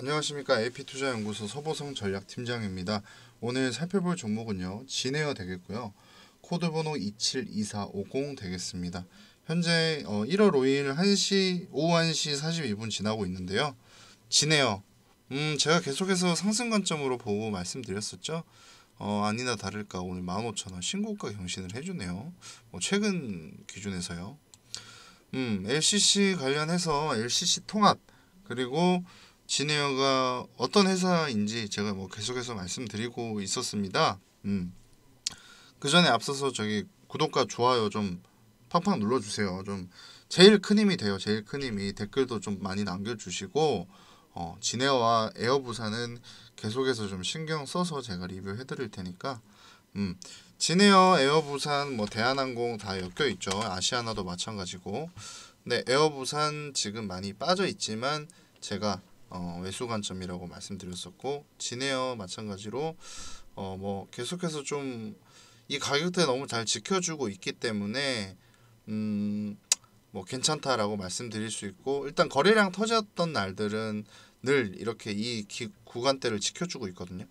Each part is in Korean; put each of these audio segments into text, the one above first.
안녕하십니까 AP투자연구소 서보성 전략팀장입니다. 오늘 살펴볼 종목은요. 진에어 되겠고요. 코드번호 272450 되겠습니다. 현재 1월 어, 5일 1시 오후 1시 42분 지나고 있는데요. 진에어 음, 제가 계속해서 상승 관점으로 보고 말씀드렸었죠. 어, 아니나 다를까 오늘 15,000원 신고가 경신을 해주네요. 뭐 최근 기준에서요. 음, LCC 관련해서 LCC 통합 그리고 지네어가 어떤 회사인지 제가 뭐 계속해서 말씀드리고 있었습니다. 음. 그 전에 앞서서 저기 구독과 좋아요 좀 팡팡 눌러주세요. 좀 제일 큰 힘이 돼요. 제일 큰 힘이 댓글도 좀 많이 남겨주시고 어, 지네어와 에어부산은 계속해서 좀 신경 써서 제가 리뷰해드릴 테니까 음, 지네어, 에어부산, 뭐 대한항공 다 엮여 있죠. 아시아나도 마찬가지고. 근 에어부산 지금 많이 빠져 있지만 제가 어, 외수 관점이라고 말씀드렸었고 지네어 마찬가지로 어, 뭐 계속해서 좀 이 가격대 너무 잘 지켜주고 있기 때문에 음, 뭐 괜찮다라고 말씀드릴 수 있고 일단 거래량 터졌던 날들은 늘 이렇게 이 기, 구간대를 지켜주고 있거든요.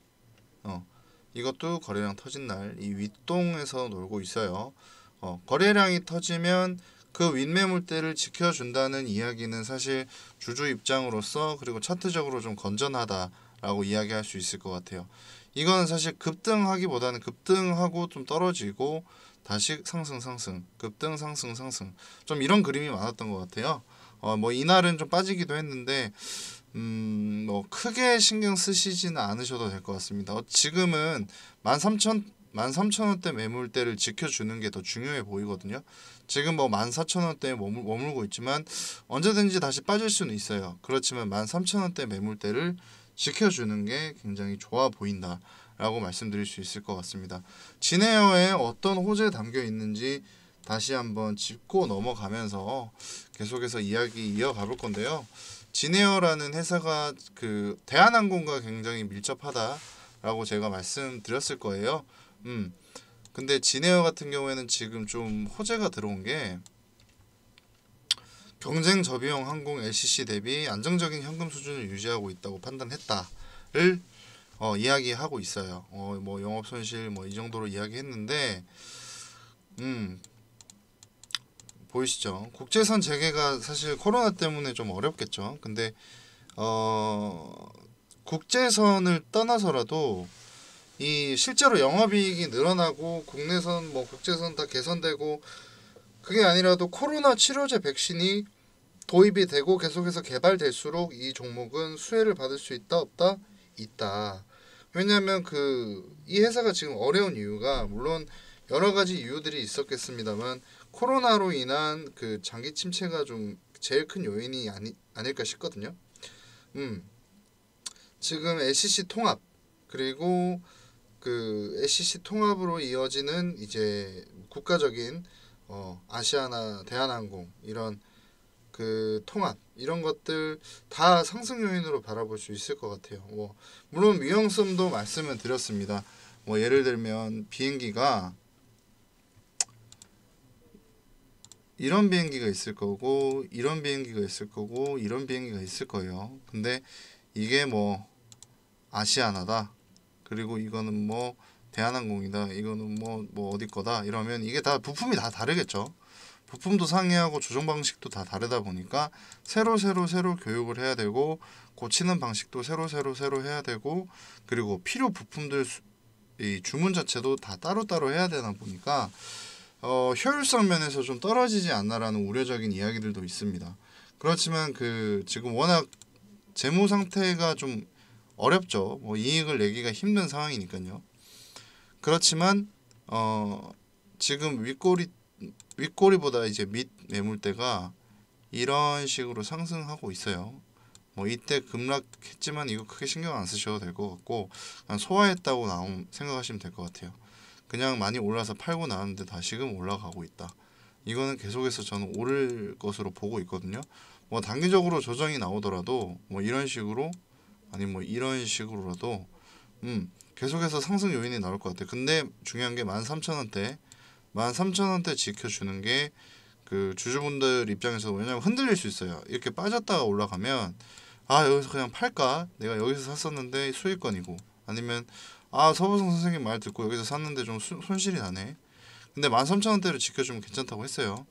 어, 이것도 거래량 터진 날 이 윗동에서 놀고 있어요. 어, 거래량이 터지면 그 윗매물대를 지켜준다는 이야기는 사실 주주 입장으로서 그리고 차트적으로 좀 건전하다라고 이야기할 수 있을 것 같아요. 이거는 사실 급등하기보다는 급등하고 좀 떨어지고 다시 상승 상승 급등 상승 상승 좀 이런 그림이 많았던 것 같아요. 어 뭐 이날은 좀 빠지기도 했는데 음 뭐 크게 신경 쓰시지는 않으셔도 될 것 같습니다. 어 지금은 13,000 13,000원대 매물대를 지켜주는 게 더 중요해 보이거든요. 지금 뭐 14,000원대에 머물, 머물고 있지만 언제든지 다시 빠질 수는 있어요. 그렇지만 13,000원대 매물대를 지켜주는 게 굉장히 좋아 보인다. 라고 말씀드릴 수 있을 것 같습니다. 진에어에 어떤 호재 담겨 있는지 다시 한번 짚고 넘어가면서 계속해서 이야기 이어가 볼 건데요. 진에어라는 회사가 그 대한항공과 굉장히 밀접하다라고 제가 말씀드렸을 거예요. 음. 근데 지네어 같은 경우에는 지금 좀 호재가 들어온 게 경쟁 저비용 항공 LCC 대비 안정적인 현금 수준을 유지하고 있다고 판단했다를 어, 이야기하고 있어요. 어, 뭐 영업 손실 뭐 이 정도로 이야기했는데 음. 보이시죠? 국제선 재개가 사실 코로나 때문에 좀 어렵겠죠. 근데 어 국제선을 떠나서라도 이 실제로 영업이익이 늘어나고 국내선 뭐 국제선 다 개선되고 그게 아니라도 코로나 치료제 백신이 도입이 되고 계속해서 개발될수록 이 종목은 수혜를 받을 수 있다 없다 있다. 왜냐하면 그 이 회사가 지금 어려운 이유가 물론 여러 가지 이유들이 있었겠습니다만 코로나로 인한 그 장기 침체가 좀 제일 큰 요인이 아니, 아닐까 싶거든요. 음 지금 LCC 통합 그리고 그 ACC 통합으로 이어지는 이제 국가적인 어, 아시아나 대한항공 이런 그 통합 이런 것들 다 상승 요인으로 바라볼 수 있을 것 같아요. 뭐 물론 위험성도 말씀을 드렸습니다. 뭐 예를 들면 비행기가 이런 비행기가 있을 거고 이런 비행기가 있을 거고 이런 비행기가 있을 거예요. 근데 이게 뭐 아시아나다. 그리고 이거는 뭐 대한항공이다 이거는 뭐, 뭐 어디 거다 이러면 이게 다 부품이 다 다르겠죠 부품도 상이하고 조정 방식도 다 다르다 보니까 새로 새로 새로 교육을 해야 되고 고치는 방식도 새로 새로 새로 해야 되고 그리고 필요 부품들 이 주문 자체도 다 따로따로 해야 되나 보니까 어, 효율성 면에서 좀 떨어지지 않나라는 우려적인 이야기들도 있습니다. 그렇지만 그 지금 워낙 재무 상태가 좀 어렵죠. 뭐 이익을 내기가 힘든 상황이니까요. 그렇지만 어 지금 윗꼬리 윗꼬리보다 이제 밑 매물대가 이런 식으로 상승하고 있어요. 뭐 이때 급락했지만 이거 크게 신경 안 쓰셔도 될 것 같고 그냥 소화했다고 나온 생각하시면 될 것 같아요. 그냥 많이 올라서 팔고 나왔는데 다시금 올라가고 있다. 이거는 계속해서 저는 오를 것으로 보고 있거든요. 뭐 단기적으로 조정이 나오더라도 뭐 이런 식으로 아니면 뭐 이런 식으로라도 음 계속해서 상승 요인이 나올 것 같아요. 근데 중요한 게 13,000원대 13,000원대 지켜주는 게 그 주주분들 입장에서 왜냐면 흔들릴 수 있어요. 이렇게 빠졌다가 올라가면 아 여기서 그냥 팔까? 내가 여기서 샀었는데 수익권이고 아니면 아 서보성 선생님 말 듣고 여기서 샀는데 좀 수, 손실이 나네. 근데 13,000원대를 지켜주면 괜찮다고 했어요.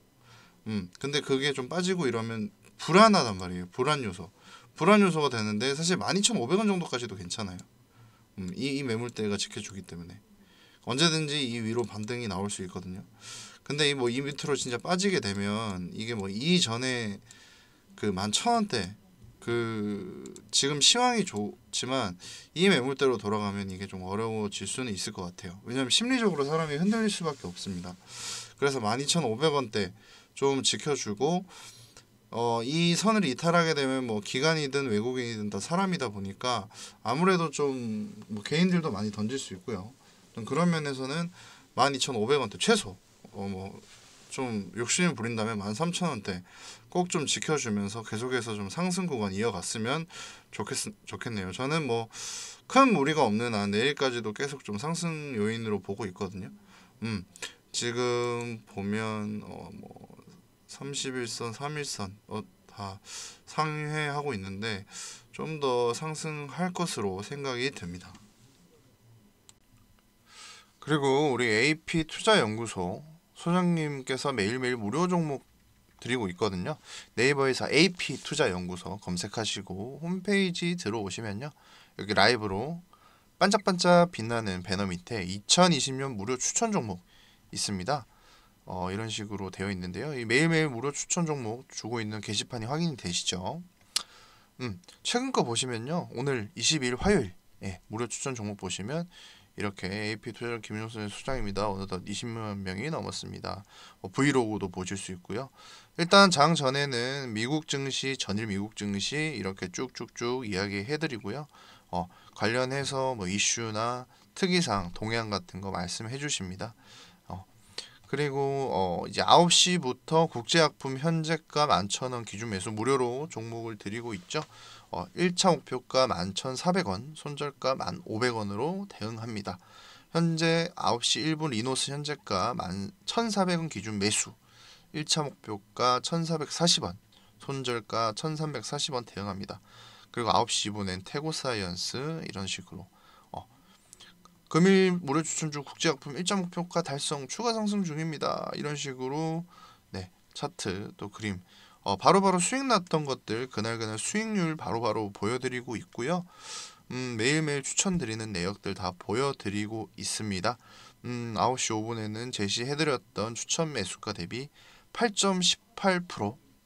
음 근데 그게 좀 빠지고 이러면 불안하단 말이에요. 불안 요소. 불안 요소가 되는데 사실 12,500원 정도까지도 괜찮아요. 음, 이, 이 매물대가 지켜주기 때문에 언제든지 이 위로 반등이 나올 수 있거든요. 근데 이뭐 이 밑으로 진짜 빠지게 되면 이게 뭐 이전에 그 11,000원대 그 지금 시황이 좋지만 이 매물대로 돌아가면 이게 좀 어려워질 수는 있을 것 같아요. 왜냐면 심리적으로 사람이 흔들릴 수밖에 없습니다. 그래서 12,500원대 좀 지켜주고 어, 이 선을 이탈하게 되면 뭐 기관이든 외국인이든 다 사람이다 보니까 아무래도 좀 뭐 개인들도 많이 던질 수 있고요. 그런 면에서는 12,500원대 최소 어, 뭐 좀 욕심을 부린다면 13,000원대 꼭 좀 지켜주면서 계속해서 좀 상승 구간 이어갔으면 좋겠, 좋겠네요. 저는 뭐 큰 무리가 없는 한 내일까지도 계속 좀 상승 요인으로 보고 있거든요. 음, 지금 보면 어, 뭐 31선, 3일선 어, 다 상회하고 있는데 좀 더 상승할 것으로 생각이 됩니다. 그리고 우리 AP 투자연구소 소장님께서 매일매일 무료 종목 드리고 있거든요. 네이버에서 AP 투자연구소 검색하시고 홈페이지 들어오시면요. 여기 라이브로 반짝반짝 빛나는 배너 밑에 2020년 무료 추천 종목 있습니다. 어, 이런 식으로 되어 있는데요. 매일매일 무료 추천 종목 주고 있는 게시판이 확인이 되시죠. 음, 최근 거 보시면요. 오늘 22일 화요일 예, 무료 추천 종목 보시면 이렇게 AP 투자 김용순 소장입니다. 어느덧 20만 명이 넘었습니다. 어, 브이로그도 보실 수 있고요. 일단 장 전에는 미국 증시, 전일 미국 증시 이렇게 쭉쭉쭉 이야기해드리고요. 어, 관련해서 뭐 이슈나 특이사항, 동향 같은 거 말씀해 주십니다. 그리고 어 이제 9시부터 국제약품 현재가 11,000원 기준 매수 무료로 종목을 드리고 있죠. 어 1차 목표가 11,400원, 손절가 1,500원으로 대응합니다. 현재 9시 1분 이노스 현재가 1,400원 기준 매수, 1차 목표가 1,440원, 손절가 1,340원 대응합니다. 그리고 9시 2분엔 태고사이언스 이런 식으로 금일 모래추천주 국제약품 1정 목표가 달성 추가 상승 중입니다. 이런 식으로 네 차트 또 그림 어, 바로바로 수익 났던 것들 그날그날 수익률 바로바로 바로 보여드리고 있고요. 음, 매일매일 추천드리는 내역들 다 보여드리고 있습니다. 음, 9시 5분에는 제시해드렸던 추천 매수가 대비 8.18%